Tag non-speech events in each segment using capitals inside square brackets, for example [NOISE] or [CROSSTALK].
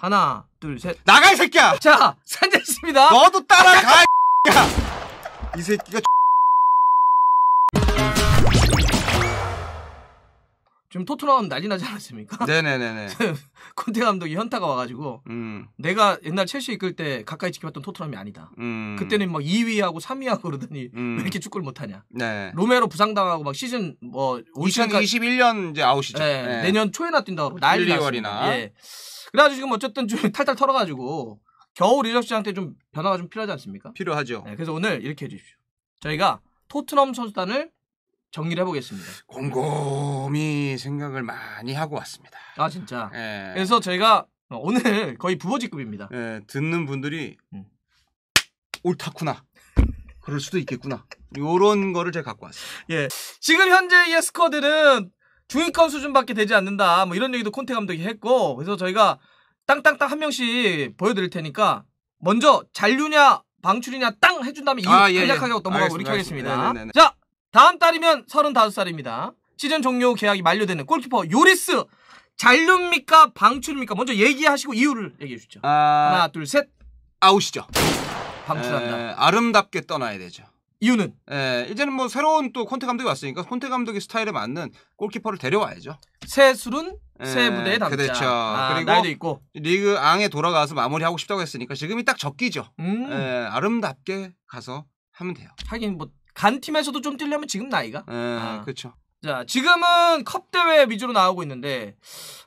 하나, 둘, 셋. 나가 이 새끼야. 자, [LAUGHS] 산재했습니다 너도 따라가. 이 새끼가 지금 토트넘 난리 나지 않았습니까? [LAUGHS] 네네네네. 콘테 감독이 현타가 와가지고 음. 내가 옛날 첼시 이끌 때 가까이 지켜봤던 토트넘이 아니다. 음. 그때는 막 2위하고 3위하고 그러더니 음. 왜 이렇게 축구를 못하냐. 네. 로메로 부상당하고 막 시즌 뭐 2021년 이제 아웃이죠. 네. 네. 내년 초에나 뛴다고 난리 1, 월이나 예. 그래가지고 지금 어쨌든 좀 [LAUGHS] 탈탈 털어가지고 겨울 이적 시장 때 좀 변화가 좀 필요하지 않습니까? 필요하죠. 네. 그래서 오늘 이렇게 해주십시오. 저희가 토트넘 선수단을 정리를 해보겠습니다. 곰곰이 생각을 많이 하고 왔습니다. 아 진짜. 예. 그래서 저희가 오늘 거의 부어직급입니다 예, 듣는 분들이 음. 옳다구나. 그럴 수도 있겠구나. 요런 거를 제가 갖고 왔어요. 예. 지금 현재 의스쿼드는 중위권 수준밖에 되지 않는다. 뭐 이런 얘기도 콘테 감독이 했고 그래서 저희가 땅땅땅 한 명씩 보여드릴 테니까 먼저 잔류냐 방출이냐 땅 해준 다음에 이유 아, 예, 예. 간략하게 예. 넘어가고 알겠 이렇게 알겠습니다. 하겠습니다. 네네네. 네, 네, 네. 자 다음 달이면 35살입니다. 시즌 종료 계약이 만료되는 골키퍼 요리스 잘릅니까 방출입니까? 먼저 얘기하시고 이유를 얘기해 주시죠. 아... 하나 둘 셋. 아웃이죠. 방출한다. 에... 아름답게 떠나야 되죠. 이유는? 예, 이제는 뭐 새로운 또 콘테 감독이 왔으니까 콘테 감독의 스타일에 맞는 골키퍼를 데려와야죠. 새 술은 예, 새 무대에 담자. 그렇죠. 아, 그리고 나이도 있고. 리그 앙에 돌아가서 마무리하고 싶다고 했으니까 지금이 딱 적기죠. 음. 예, 아름답게 가서 하면 돼요. 하긴 뭐간 팀에서도 좀 뛰려면 지금 나이가. 예, 아. 그렇죠. 자, 지금은 컵 대회 위주로 나오고 있는데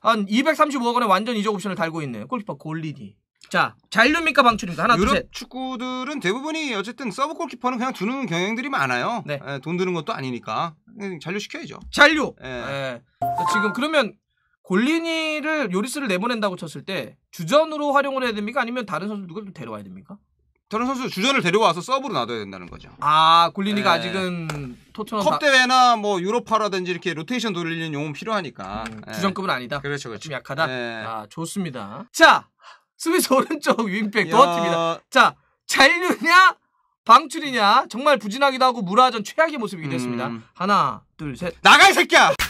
한 235억 원의 완전 이적 옵션을 달고 있는 골키퍼 골리디 자, 잔류입니까 방출입니까? 하나, 유럽 둘, 셋. 축구들은 대부분이 어쨌든 서브 골키퍼는 그냥 두는 경향들이 많아요. 네. 예, 돈 드는 것도 아니니까 예, 잔류 시켜야죠. 잔류. 예. 예. 자, 지금 그러면 골리니를 요리스를 내보낸다고 쳤을 때 주전으로 활용을 해야 됩니까? 아니면 다른 선수 누가 좀 데려와야 됩니까? 저런 선수 주전을 데려와서 서브로 놔둬야 된다는 거죠. 아 굴리니가 네. 아직은 토트넘 컵 대회나 뭐 유로파라든지 이렇게 로테이션 돌리는 용은 필요하니까 음, 예. 주전급은 아니다. 그렇죠 그렇죠. 좀 약하다. 네. 아 좋습니다. 자 스위스 [LAUGHS] 오른쪽 윙백 도어트입니다. 야, 자 잔류냐 방출이냐 정말 부진하기도 하고 무라전 최악의 모습이 됐습니다. 음. 하나 둘 셋. 나가 이 새끼야. [LAUGHS]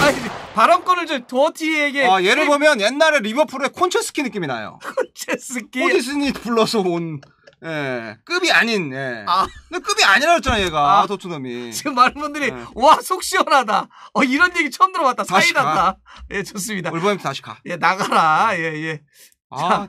아니 발언권을 좀 도어티에게 아, 어, 얘를 보면 옛날에 리버풀의 콘체스키 느낌이 나요. [LAUGHS] 콘체스키 콘디슨이 불러서 온 예, 급이 아닌, 예. 아. 근데 급이 아니라 그랬잖아, 얘가. 아. 토트넘이. [LAUGHS] 지금 많은 분들이, 예. 와, 속 시원하다. 어, 이런 얘기 처음 들어봤다. 사이다다. 예, 좋습니다. 올버햄프 다시 가. 예, 나가라. 어. 예, 예. 아. 자,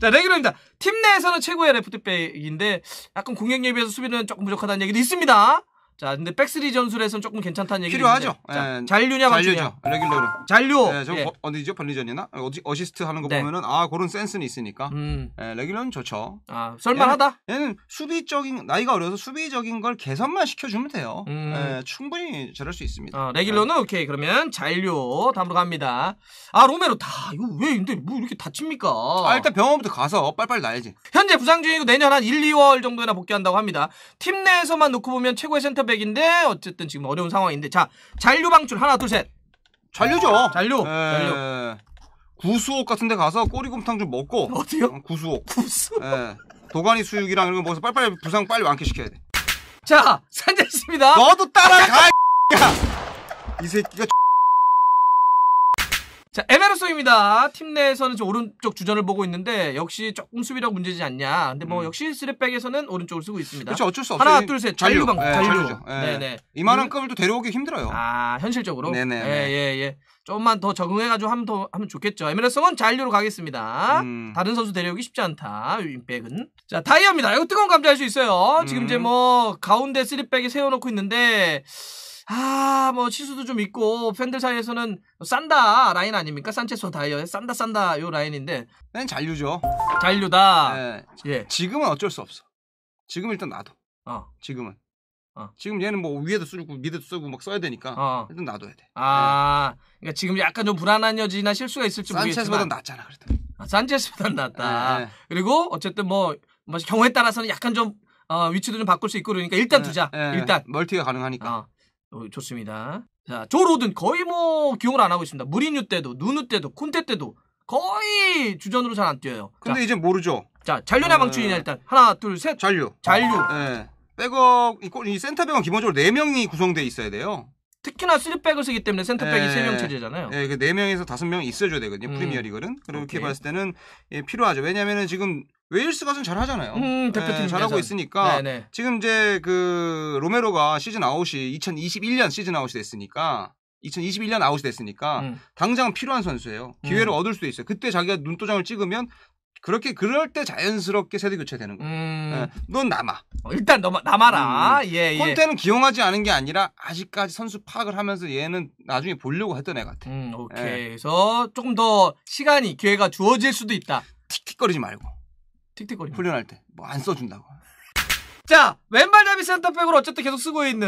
자, 레귤러입니다. 팀 내에서는 최고의 레프트백인데, 약간 공격력에 비해서 수비는 조금 부족하다는 얘기도 있습니다. 자, 근데 백스리 전술에선 조금 괜찮다는 얘기가 필요하죠. 자, 예. 잔류냐 방주냐. 잔죠 레귤러로. 잔류. 예, 저 예. 어, 어디죠? 번리전이나 어디 어시스트 하는 거 네. 보면은 아 그런 센스는 있으니까. 음. 예, 레귤러는 좋죠. 아 설마하다. 얘는, 얘는, 수비적인 나이가 어려서 수비적인 걸 개선만 시켜주면 돼요. 음. 예, 충분히 잘할 수 있습니다. 아, 레귤러는 예. 오케이 그러면 잔류 다음으로 갑니다. 아 로메로 다 이거 왜 근데 뭐 이렇게 다칩니까? 아 일단 병원부터 가서 빨빨 나야지. 현재 부상 중이고 내년 한 1, 2월 정도에나 복귀한다고 합니다. 팀 내에서만 놓고 보면 최고의 센터 쿼터백인데 어쨌든 지금 어려운 상황인데 자 잔류 방출 하나 둘 셋 잔류죠 잔류 에... 네. 잔류 구수옥 같은 데 가서 꼬리곰탕 좀 먹고 어디요? 구수옥 구수 예. 네. 도가니 수육이랑 이런 거 먹어서 빨리빨리 부상 빨리 완쾌시켜야 돼 자 [LAUGHS] 산재씨습니다 너도 따라가 이 새끼가 자, 에메르소입니다. 팀 내에서는 지금 오른쪽 주전을 보고 있는데 역시 조금 수비력 문제지 않냐. 근데 뭐 음. 역시 스레백에서는 오른쪽을 쓰고 있습니다. 그렇죠. 어쩔 수 없어요. 하나, 둘, 셋. 잔류 방 잔류. 네, 네. 이만한 음. 급을 또 데려오기 힘들어요. 아, 현실적으로. 네, 네. 예, 네. 예, 예. 조금만 더 적응해 가지고 하면 더 하면 좋겠죠. 에메르송은 잔류로 가겠습니다. 음. 다른 선수 데려오기 쉽지 않다. 윈백은 자, 다이어입니다. 이거 뜨거운 감자할 수 있어요. 지금 음. 이제 뭐 가운데 쓰리백에 세워 놓고 있는데 아, 뭐 실수도 좀 있고 팬들 사이에서는 싼다 라인 아닙니까? 산체스 다이어 싼다 싼다 요 라인인데. 난 잔류죠. 잔류다. 네. 예. 지금은 어쩔 수 없어. 지금 일단 놔둬. 어. 지금은. 어. 지금 얘는 뭐 위에도 쓰고 미드도 쓰고 막 써야 되니까 어. 일단 놔둬야 돼. 아, 네. 그러니까 지금 약간 좀 불안한 여지나 실수가 있을지 모르겠지만 산체스보다 낫잖아 그래도. 아, 산체스보다 낫다. 네. 그리고 어쨌든 뭐, 뭐 경우에 따라서는 약간 좀 어, 위치도 좀 바꿀 수 있고 그러니까 일단 네, 두자. 네, 일단 멀티가 가능하니까. 어. 어, 좋습니다. 자, 조 로든 거의 뭐 기용을 안 하고 있습니다. 무리뉴 때도, 누누 때도, 콘테 때도 거의 주전으로 잘 안 뛰어요. 근데 자, 이제 모르죠. 자, 잔류나 방출이냐 네. 일단 하나, 둘, 셋. 잔류. 잔류. 예. 네. 백업 이, 센터백은 기본적으로 4명이 구성돼 있어야 돼요. 특히나 쓰리백을 쓰기 때문에 센터백이 예. 세명 체제잖아요. 예, 그 네, 그 4명에서 5명 있어줘야 되거든요. 음. 프리미어 리그는. 그렇게 오케이. 봤을 때는 예, 필요하죠. 왜냐면은 지금 웨일스 가서 잘하잖아요. 음, 대표팀 예, 잘하고 있으니까 네네. 네. 지금 이제 그 로메로가 시즌 아웃이 2021년 시즌 아웃이 됐으니까 2021년 아웃이 됐으니까 음. 당장 필요한 선수예요. 기회를 음. 얻을 수 있어요. 그때 자기가 눈도장을 찍으면 그렇게 그럴 때 자연스럽게 세대 교체되는 거예요. 음... 예, 넌 남아. 어, 일단 넘 남아라. 음. 예, 예. 콘테는 기용하지 않은 게 아니라 아직까지 선수 파악을 하면서 얘는 나중에 보려고 했던 애 같아. 음, 오케이. 예. 그래서 조금 더 시간이 기회가 주어질 수도 있다. 틱틱거리지 말고. 틱틱거리. 훈련할 때뭐 안 써준다고. 자, 왼발 잡이 센터백으로 어쨌든 계속 쓰고 있는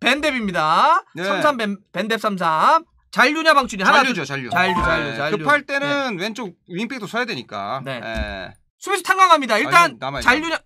벤뎁입니다. 네. 33 벤, 벤뎁 33. 잔류냐 방출이냐 하나 잔류죠 잔류 잔류 아, 잔류 네, 잔류 급할 때는 네. 왼쪽 윙백도 써야 되니까 네. 예. 수비수 탄강합니다 일단 아니, 잔류냐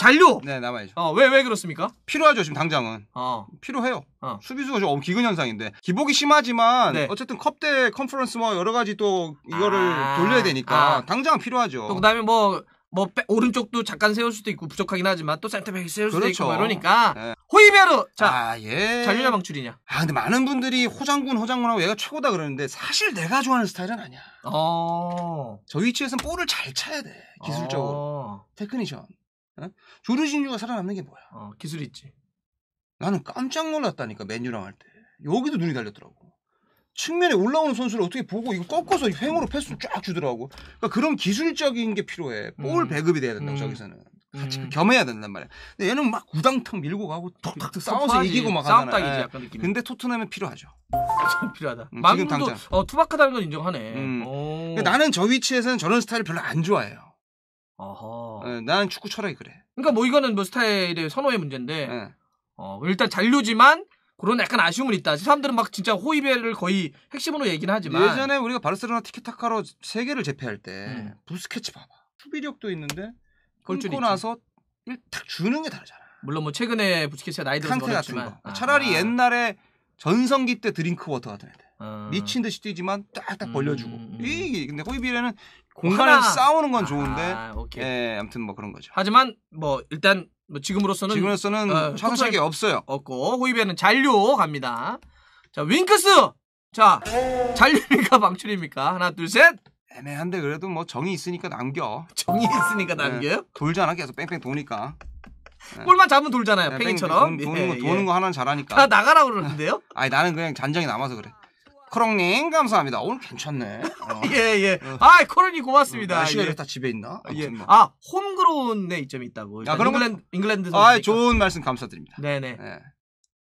잔류 네남아있죠 어왜왜 왜 그렇습니까 필요하죠 지금 당장은 어 필요해요 어. 수비수가 지금 기근 현상인데 기복이 심하지만 네. 어쨌든 컵대 컨퍼런스 뭐 여러 가지 또 이거를 아 돌려야 되니까 아 당장은 필요하죠 또 그다음에 뭐뭐 오른쪽도 잠깐 세울 수도 있고 부족하긴 하지만 또 센터백 세울 수도 뭐 그렇죠. 있고 이러니까 네. 호이베르 자 아, 예. 잔류냐 방출이냐 아 근데 많은 분들이 호장군 호장군하고 얘가 최고다 그러는데 사실 내가 좋아하는 스타일은 아니야 어. 저 위치에서는 볼을 잘 차야 돼 기술적으로 어. 테크니션 어? 조르진유가 살아남는 게 뭐야 어, 기술 있지 나는 깜짝 놀랐다니까 맨유랑 할 때 여기도 눈이 달렸더라고 측면에 올라오는 선수를 어떻게 보고 이거 꺾어서 횡으로 패스를 쫙 주더라고. 그러니까 그런 기술적인 게 필요해. 볼 음. 배급이 돼야 된다고 음. 저기서는. 같이 음. 겸해야 된단 말이야. 근데 얘는 막 우당탕 밀고 가고 톡탁 그 싸워서 서포지 이기고 막 싸움딱이지 예. 약간 느낌. 근데 토트넘은 필요하죠. 필요하다. 음, 지금 당장. 어, 투박하다는 걸 인정하네. 음. 그러니까 나는 저 위치에서는 저런 스타일을 별로 안 좋아해요. 어허. 예, 나는 축구 철학이 그래. 그러니까 뭐 이거는 뭐 스타일의 선호의 문제인데 예. 어, 일단 잔류지만 그런 약간 아쉬움은 있다. 사람들은 막 진짜 호이베를 거의 핵심으로 얘기는 하지만 예전에 우리가 바르셀로나 티키타카로 세계를 제패할 때 음. 부스케츠 봐봐. 수비력도 있는데 끊고 나서 딱 주는 게 다르잖아. 물론 뭐 최근에 부스케츠가 나이 들어서 그렇지만 아. 차라리 옛날에 전성기 때 드링크 워터 같은 애들 아. 미친 듯이 뛰지만 딱딱 음, 벌려주고 음, 음. 이 근데 호이비에는 공간을 하나. 싸우는 건 좋은데 아, 오케이. 예 아무튼 뭐 그런 거죠. 하지만 뭐 일단 뭐 지금으로서는 지금으로서는 어, 아, 청색이 없어요. 없고 호입에는 잔류 갑니다. 자 윙크스 자 잔류입니까 [LAUGHS] 방출입니까 하나 둘 셋. 애매한데 그래도 뭐 정이 있으니까 남겨. [LAUGHS] 정이 있으니까 네, 남겨요? 네, 돌잖아 계속 뺑뺑 도니까. 네. 볼만 잡으면 돌잖아요. 네, 팽이처럼. 뺑, 뺑, 도, 는 예, 거, 도는 예. 거 예. 하나는 잘하니까. 아, 나가라 그러는데요? 아니 나는 그냥 잔정이 남아서 그래. 코롱님 감사합니다. 오늘 괜찮네. [LAUGHS] 어. 예 예. 어. 아 코롱님 고맙습니다. 어, 날씨가 예. 다 집에 있나? 아, 예. 뭐. 아 홈그로운의 이점이 있다고. 아 그런 잉글랜드 잉글랜드. 아 좋은 말씀 감사드립니다. 네네. 네.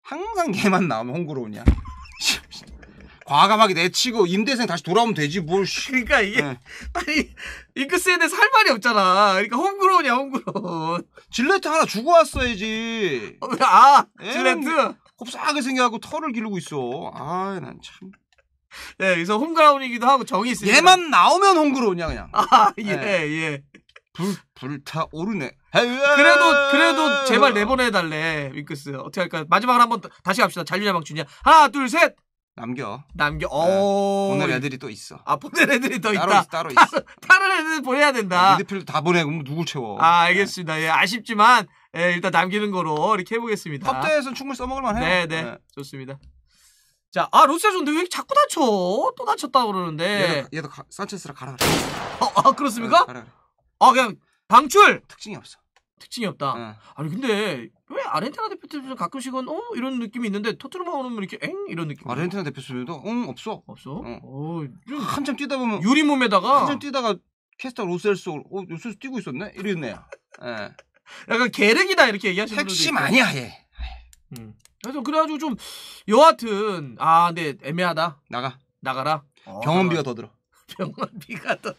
항상 걔만 나오면 홈그로운이야. [LAUGHS] 과감하게 내치고 임대생 다시 돌아오면 되지 뭘. 그러니까 이게 네. 아니 잉크스에 대해할 말이 없잖아. 그러니까 홈그로운이야 홈그로운. 질레트 하나 주고 왔어야지. 어, 아 질레트. 곱싸하게 생겨갖고 털을 기르고 있어. 아, 난 참. 네, [LAUGHS] 그래서 홈그라운이기도 하고 정이 있어요 얘만 나오면 홈그라운이야 그냥. 아, 예, 네. 예. 불 불타 오르네. 그래도 그래도 제발 내보내 달래 윙크스. 어떻게 할까? 마지막으로 한번 다시 갑시다. 잔류자방 주냐? 하나, 둘, 셋. 남겨. 남겨. 어. 네. 보낼 애들이 또 있어. 아, 보낼 애들이 또 따로 있어 따로 있어. 다른 애들 보내야 된다. 아, 미드필드 다 보내고 누굴 채워. 아, 알겠습니다. 예, 아쉽지만 예, 일단 남기는 거로 이렇게 해보겠습니다. 컵대에서는 충분히 써먹을 만해요. 네, 네, 네. 좋습니다. 자, 아, 로세야존근왜 자꾸 다쳐? 또 다쳤다고 그러는데. 얘도, 얘도 가, 산체스라 가라 그래. 어, 아, 그렇습니까? 가라 그래. 아, 그냥 방출! 특징이 없어. 특징이 없다. 응. 아니, 근데 왜 아르헨티나 대표팀에서 가끔씩은 어? 이런 느낌이 있는데 토트넘하고는 이렇게 엥? 이런 느낌. 아르헨티나 대표팀에도 응? 없어. 없어? 응. 어, 좀 한참 뛰다 보면. 유리몸에다가. 한참 뛰다가 캐스터 로셀스, 어, 로셀스 뛰고 있었네? 이랬네. 예. 약간 계륵이다 이렇게 얘기하시는 분들 핵심 아니야, 얘. 음. 그래서 그래가지고 좀 여하튼 아 근데 애매하다 나가. 나가라 어, 병원비가 더 들어. [LAUGHS] 병원비가 더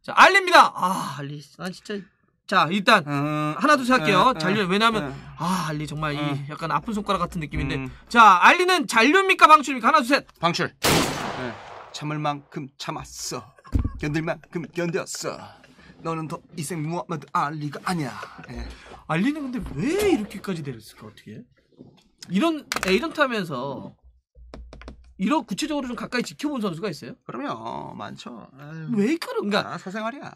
자, 알립니다. 아, 알리. 난 아, 진짜. 자, 일단, 음, 하나, 둘, 셋 할게요. 음, 잔류, 왜냐면, 하 음. 아, 알리, 정말, 이, 약간 아픈 손가락 같은 느낌인데. 음. 자, 알리는 잔류입니까, 방출입니까? 하나, 둘, 셋. 방출. 네. 참을 만큼 참았어. 견딜 만큼 견뎠어. 너는 더 이생 무함마드 알리가 아니야. 네. 알리는 근데 왜 이렇게까지 내렸을까, 어떻게? 이런 에이전트 하면서 이런 어. 구체적으로 좀 가까이 지켜본 선수가 있어요? 그럼요 많죠. 아유. 왜 그런가? 그러니까, 아, 사생활이야.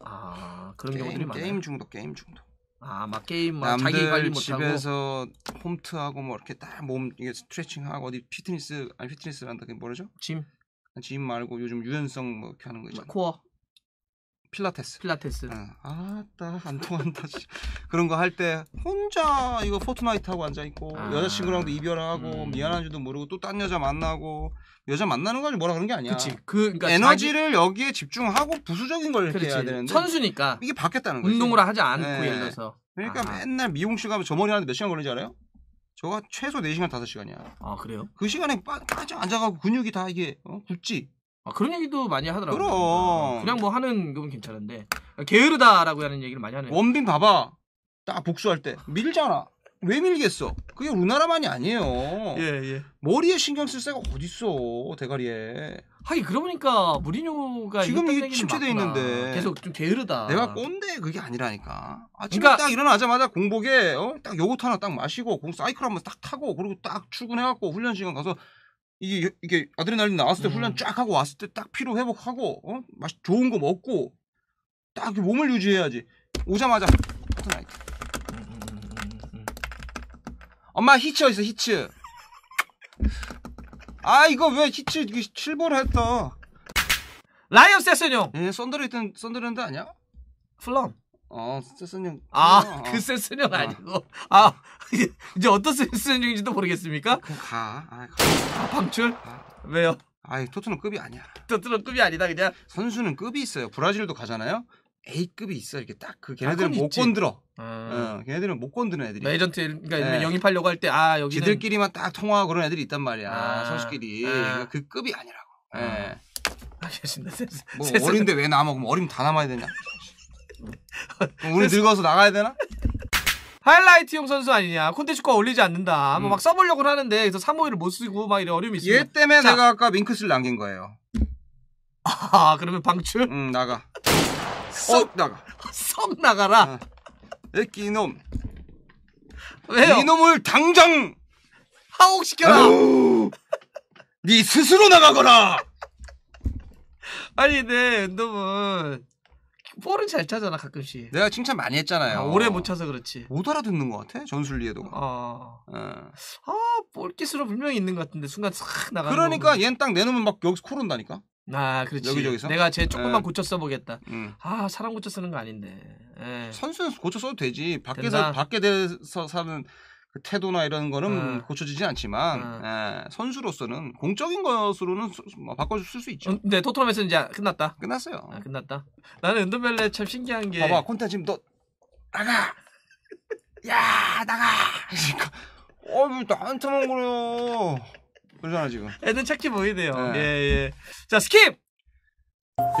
아 그런 게임, 경우들이 많아요. 게임 중독, 게임 중독. 아막 게임 막 자기 관리 못하고 집에서 홈트하고 뭐 이렇게 딱 몸 이게 스트레칭하고 어디 피트니스 아니 피트니스 한다 그게 뭐라죠? 짐. 아, 짐 말고 요즘 유연성 뭐 이렇게 하는 거죠. 있 코어. 필라테스. 필라테스. 응. 아따 안 통한다. 그런 거 할 때 혼자 이거 포트나이트 하고 앉아 있고 아. 여자친구랑도 이별하고 음. 미안한 줄도 모르고 또 딴 여자 만나고 여자 만나는 걸 뭐라 그런 게 아니야. 그치. 그 그러니까 에너지를 자기... 여기에 집중하고 부수적인 걸 그렇지. 해야 되는데 선수니까 이게 바뀌었다는 거지. 운동을 하지 않고 네. 예를 들어서. 그러니까 아. 맨날 미용실 가면 저 머리 하는데 몇 시간 걸리지 알아요? 저가 최소 4시간 5시간이야. 아, 그래요? 그 시간에 빠, 빠져 앉아가고 근육이 다 이게 어? 굳지. 아, 그런 얘기도 많이 하더라고요. 그럼. 아, 그냥 뭐 하는 건 괜찮은데 아, 게으르다라고 하는 얘기를 많이 하네요. 원빈 봐봐. 딱 복수할 때 밀잖아. 왜 밀겠어? 그게 우나라만이 리 아니에요. 예, 예. 머리에 신경 쓸 새가 어딨어, 대가리에. 하긴, 그러고 보니까, 무리뉴가 지금 이게 침체돼 있는데. 계속 좀 게으르다. 내가 꼰대 그게 아니라니까. 아침에 그러니까... 딱 일어나자마자 공복에, 어? 딱 요거트 하나 딱 마시고, 공 사이클 한번 딱 타고, 그리고 딱 출근해갖고 훈련 시간 가서 이게 이게 아드레날린 나왔을 때 음. 훈련 쫙 하고 왔을 때 딱 피로 회복하고 어? 맛 좋은 거 먹고 딱 몸을 유지해야지. 오자마자 포트나이트. 엄마 히치 어있어 히츠. 아 이거 왜 히츠 이게 실버를 했다 라이언 세스뇽. 예, 썬더레이튼 썬더랜드 아니야? 플럼. 어, 세슨형. 아, 그세스형 어. 그 어. 아니고. 아, [LAUGHS] 이제 어떤 세슨형인지도 모르겠습니까? 그냥 가. 아, 가. 아, 방출? 가. 왜요? 아이, 토트넘 급이 아니야. 토트넘 급이 아니다, 그냥. 선수는 급이 있어요. 브라질도 가잖아요. A급이 있어 이렇게 딱그 아, 걔네들은 아, 못 있지. 건들려 아. 어, 걔네들은 못 건드는 애들이. 에이전트 그러니까 네. 영입하려고 할 때 아 여기. 지들끼리만 딱 통화하고 그런 애들이 있단 말이야 아. 선수끼리 아. 그그 그러니까 급이 아니라고. 예. 네. [LAUGHS] 알겠습니다. 뭐 [LAUGHS] 어린데 왜 남아? 그럼 어리면 다 남아야 되냐? 어, 우리 늙어서 나가야 되나? 하이라이트용 선수 아니냐 콘텐츠가 올리지 않는다 음. 막 써보려고 하는데 그래서 3호일을 못 쓰고 막 이런 어려움이 있어요 얘 때문에 자. 내가 아까 윙크스를 남긴 거예요 아 그러면 방출? 응 나가 썩 어, 나가 썩 나가라 애끼 아. 놈 왜요? 이놈을 당장 하옥시켜라 네 스스로 나가거라 아니 근 네, 운동은 볼은 잘 차잖아 가끔씩. 내가 칭찬 많이 했잖아요. 아, 오래 못 차서 그렇지. 못 알아듣는 것 같아 전술리에도가. 어. 어. 아 볼기수로 분명히 있는 것 같은데 순간 싹 나가. 그러니까 얘는 딱 내놓으면 막 여기서 코른다니까. 아 그렇지. 여기저기서. 내가 쟤 조금만 에. 예. 고쳐 써보겠다. 음. 아 사람 고쳐 쓰는 거 아닌데. 에. 예. 선수는 고쳐 써도 되지. 밖에서 된다. 밖에 대해서 사는 그 태도나 이런 거는 네. 고쳐지진 않지만 네. 예, 선수로서는 공적인 것으로는 뭐 바꿔줄 수 있죠. 음, 네, 토트넘에서 이제 끝났다. 끝났어요. 아, 끝났다. 나는 은둔벨레 참 신기한 게 봐봐 콘테 지금 너 나가 야 나가 그러니까 어왜 나한테만 그래요 그러잖아 지금 애는 착해 보이네요 예예 네. 예. 자 스킵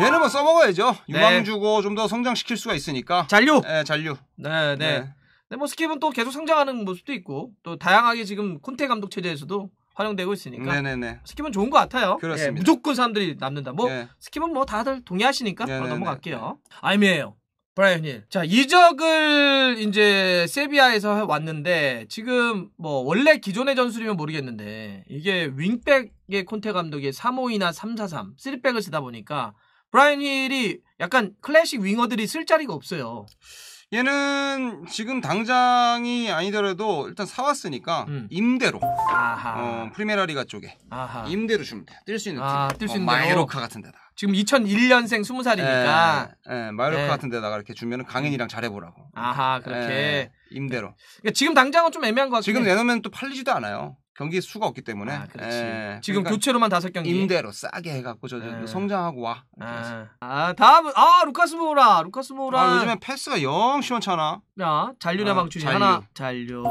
얘는 뭐 써먹어야죠. 네. 유망주고 좀 더 성장시킬 수가 있으니까. 잔류. 네, 잔류. 네, 네. 네. 네, 뭐 스킵은 또 계속 성장하는 모습도 있고 또 다양하게 지금 콘테 감독 체제에서도 활용되고 있으니까 네네네. 스킵은 좋은 것 같아요. 그렇습니다. 예, 무조건 사람들이 남는다. 뭐 예. 스킵은 뭐 다들 동의하시니까 바로 넘어갈게요. 아임이에요. 브라이언 힐. 자, 이적을 이제 세비야에서 왔는데 지금 뭐 원래 기존의 전술이면 모르겠는데 이게 윙백의 콘테 감독의3 5 2나 343, 3백을 쓰다 보니까 브라이언 힐이 약간 클래식 윙어들이 쓸 자리가 없어요. 얘는 지금 당장이 아니더라도 일단 사왔으니까 음. 임대로 어, 프리메라리가 쪽에 아하. 임대로 주면 돼. 뛸수 있는 아, 뛸수 어, 있는 대로. 마이로카 같은 데다. 지금 2001년생 20살이니까. 예, 예, 예, 마이로카 예. 같은 데다가 이렇게 주면은 강인이랑 음. 잘해보라고. 아하, 그렇게. 예, 임대로. 그러니까 지금 당장은 좀 애매한 것 같아요. 지금 내놓으면 또 팔리지도 않아요. 경기 수가 없기 때문에 아, 예, 지금 그러니까 교체로만 다섯 경기 임대로 싸게 해갖고 저, 저, 저 예. 성장하고 와. 아. 아 다음은 아 루카스 모라 루카스 모라. 아, 요즘에 패스가 영 시원찮아. 야 잔류나 아, 방출이 잔류. 하나 잔류.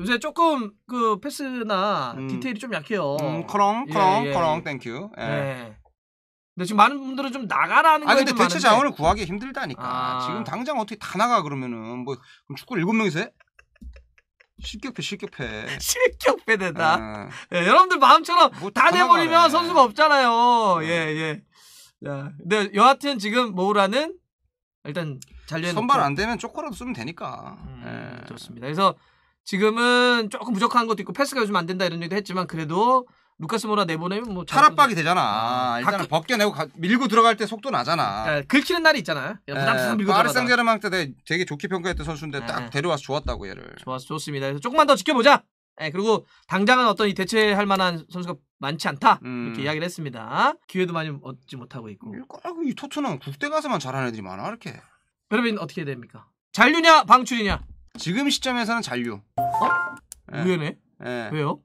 요새 조금 그 패스나 음. 디테일이 좀 약해요. 음, 커렁 커렁 예, 예. 커렁 땡큐. 예. 예. 근데 지금 많은 분들은 좀 나가라는 거예요. 아 근데 대체 자원을 구하기 힘들다니까. 아. 지금 당장 어떻게 다 나가 그러면은 뭐 축구 7명이서 해? 실격패 실격패. [LAUGHS] 실격패 된다. 예. 예, 여러분들 마음처럼 뭐다 내버리면 선수가 없잖아요. 예. 예 예. 자, 근데 여하튼 지금 모우라는 일단 잘려 선발 안 되면 쪼꼬라도 쓰면 되니까. 음, 예. 좋습니다. 그래서 지금은 조금 부족한 것도 있고 패스가 요즘 안 된다 이런 얘기도 했지만 그래도 루카스 모라 내보내면 뭐 탈압박이 되잖아. 아, 일단 은 벗겨내고 가- 밀고 들어갈 때 속도 나잖아. 그 긁히는 날이 있잖아요. 예, 그냥 부담스럽게 파리상제르망 뭐 때 되게- 좋게 평가했던 선수인데 예. 딱 데려와서 좋았다고 얘를. 좋았 좋습니다. 그래서 조금만 더 지켜보자. 예, 그리고 당장은 어떤 이 대체할 만한 선수가 많지 않다. 음. 이렇게 이야기를 했습니다. 기회도 많이 얻지 못하고 있고. 꼭이 토트넘 국대 가서만 잘하는 애들이 많아 이렇게. 그러면 어떻게 됩니까? 잔류냐 방출이냐? 지금 시점에서는 잔류. 네. 의외네. 예. 왜요?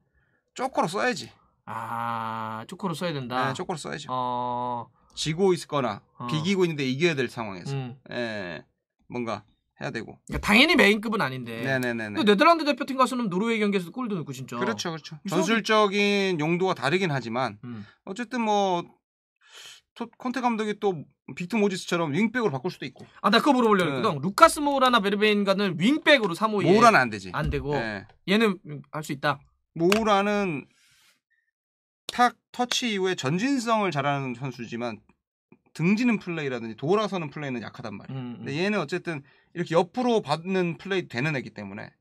쪼꼬로 써야지. 아, 초코를 써야 된다. 네, 초코를 써야죠. 어... 지고 있거나 어. 비기고 있는데 이겨야 될 상황에서 음. 예, 뭔가 해야 되고. 그러니까 당연히 메인급은 아닌데. 네네네. 네덜란드 대표팀 가서는 노르웨이 경기에서 골도 넣고 진짜. 그렇죠, 그렇죠. 전술적인 용도가 다르긴 하지만 음. 어쨌든 뭐 콘테 감독이 또 빅토 모지스처럼 윙백으로 바꿀 수도 있고. 아나 그거 물어보려고 했거든. 네. 루카스 모우라나 베르베인가는 윙백으로 3호에 모우라는 안 되지. 안 되고 네. 얘는 할 수 있다. 모우라는 탁 터치 이후에 전진성을 잘하는 선수지만 등지는 플레이라든지 돌아서는 플레이는 약하단 말이에요. 음, 음. 근데 얘는 어쨌든 이렇게 옆으로 받는 플레이 되는 애기 때문에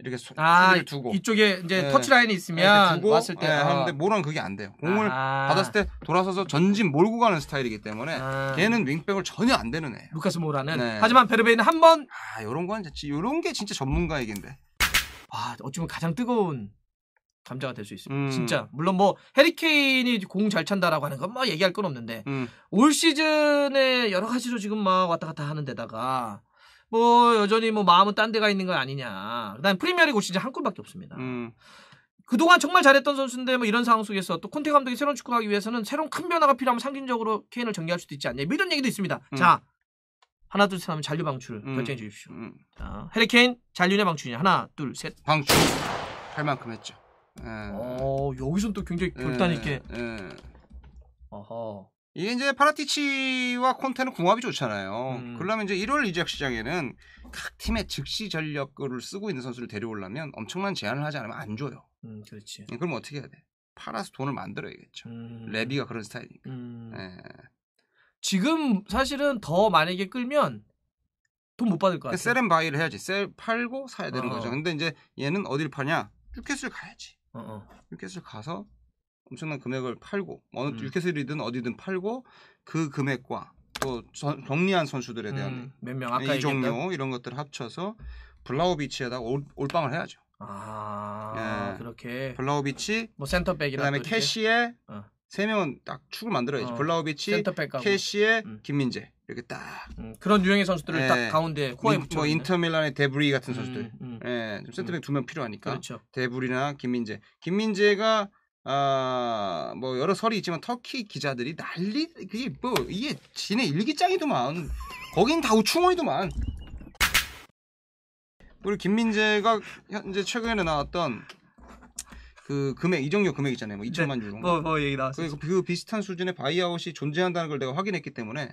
이렇게 소, 아, 두고 이쪽에 이제 네. 예. 터치 라인이 있으면 예, 두고, 왔을 때 네, 어. 하는데 모랑 그게 안 돼요. 공을 아. 받았을 때 돌아서서 전진 몰고 가는 스타일이기 때문에 아. 걔는 윙백을 전혀 안 되는 애예요. 루카스 모라는 네. 하지만 베르베이는 한 번 아, 요런 건 이런 게 진짜 전문가 얘긴데. 아, 어쩌면 가장 뜨거운 감자가 될 수 있습니다. 음. 진짜 물론 뭐 해리케인이 공 잘 찬다라고 하는 건 뭐 얘기할 건 없는데 음. 올 시즌에 여러 가지로 지금 막 왔다 갔다 하는 데다가 뭐 여전히 뭐 마음은 딴 데가 있는 거 아니냐. 그다음 프리미어리그 올 시즌 한 골밖에 없습니다. 음. 그동안 정말 잘했던 선수인데 뭐 이런 상황 속에서 또 콘테 감독이 새로운 축구하기 위해서는 새로운 큰 변화가 필요하면 상징적으로 케인을 정리할 수도 있지 않냐. 뭐 이런 얘기도 있습니다. 음. 자 하나 둘 셋 하면 잔류 방출 음. 결정해 주십시오. 음. 자 해리케인 잔류냐 방출이냐 하나 둘 셋 방출 할 만큼 했죠. 예. 어, 여기선 또 굉장히 예, 결단 있게. 예. 아하. 이게 이제 파라티치와 콘테는 궁합이 좋잖아요. 음. 그러면 이제 1월 이적 시장에는 각 팀의 즉시 전력을 쓰고 있는 선수를 데려오려면 엄청난 제한을 하지 않으면 안 줘요. 음, 그렇지. 그럼 어떻게 해야 돼? 팔아서 돈을 만들어야겠죠. 음. 레비가 그런 스타일이니까. 음. 예. 지금 사실은 더 만약에 끌면 돈 못 받을 것 그러니까 같아. 셀앤바이를 해야지. 셀 팔고 사야 되는 어. 거죠. 근데 이제 얘는 어딜 파냐? 뉴캐슬 가야지. 어, 어. 뉴캐슬 가서 엄청난 금액을 팔고 어느 음. 뉴캐슬이든 어디든 팔고 그 금액과 또 전, 정리한 선수들에 음, 대한 음, 몇명 아까 이종료 이런 것들을 합쳐서 블라우비치에다 올, 빵을 해야죠. 아 예. 그렇게 블라우비치 뭐센터백이 그다음에 캐시에 어. 명은 딱 축을 만들어야지. 어, 블라우비치, 센터백하고. 캐시에 음. 김민재. 이렇게 딱 음, 그런 유형의 선수들을 예, 딱 가운데 코에 붙여. 뭐 인터밀란의 데브리 같은 음, 선수들. 음, 음, 예, 좀 센터백 두 명 필요하니까. 그렇죠. 데브리나 김민재. 김민재가 아, 뭐 여러 설이 있지만 터키 기자들이 난리 그게 뭐 이게 진의 일기장이더만. 거긴 다 우충원이더만. 우리 김민재가 현재 최근에 나왔던 그 금액 이정료 금액 있잖아요. 뭐 2천만 네, 유로. 뭐, 뭐 얘기 나왔어요. 그, 그, 비슷한 수준의 바이아웃이 존재한다는 걸 내가 확인했기 때문에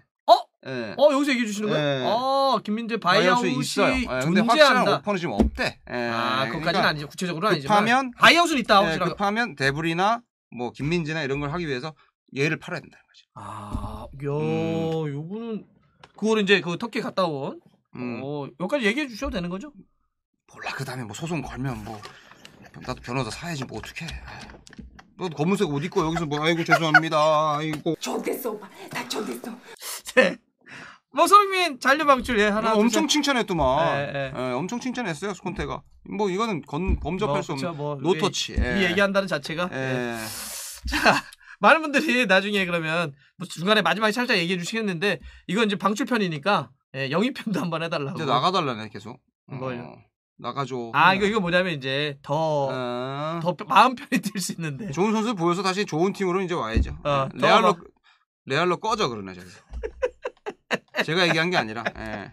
예. 어 여기서 얘기해 주시는 거예요? 예. 어 김민재 바이아웃이 있어요. 예, 근데 확실한 오퍼는 지금 없대. 예. 아 예, 그러니까 그것까지는 그러니까 아니죠. 구체적으로는 아니지만 급하면 바이아웃은 있다. 예, 확실하게. 급하면 데브리나 뭐 김민재나 이런 걸 하기 위해서 얘를 팔아야 된다는 거죠. 아, 야, 음. 요거는 그걸 이제 그 터키 갔다 온. 음. 어, 여기까지 얘기해 주셔도 되는 거죠? 몰라 그 다음에 뭐 소송 걸면 뭐 나도 변호사 사야지 뭐 어떻게? 너 검은색 옷 입고 여기서 뭐 아이고 죄송합니다. 아이고. 저겠어 오빠, 다 좋겠어. 네. 뭐소민 잔류 방출 예 하나 엄청 칭찬했더만. 예, 예. 예, 엄청 칭찬했어요 스콘테가. 뭐 이거는 건, 범접할 뭐, 수 없는 뭐, 노터치. 이, 예. 얘기한다는 자체가. 예. 예. 자 [LAUGHS] 많은 분들이 나중에 그러면 뭐 중간에 마지막에 살짝 얘기해 주시겠는데 이건 이제 방출편이니까 영입편도 한번 해달라고. 이제 나가달라네 계속. 뭘요? 어, 나가줘. 아 이거 이거 뭐냐면 이제 더더 더 아. 마음 편히 [LAUGHS] 들수 있는데. 좋은 선수 보여서 다시 좋은 팀으로 이제 와야죠. 어, 레알로 레알로 꺼져 그러네 저기서. 제가 얘기한 게 아니라. 예.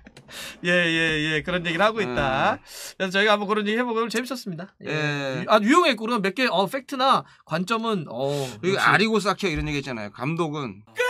예, 예, 예. 그런 얘기를 하고 있다. 예. 그래서 저희가 한번 그런 얘기 해보고 재밌었습니다. 예. 예. 아, 유용했고, 그몇 개, 어, 팩트나 관점은, 어. 그리고 아리고 사키 이런 얘기 했잖아요. 감독은. 끝!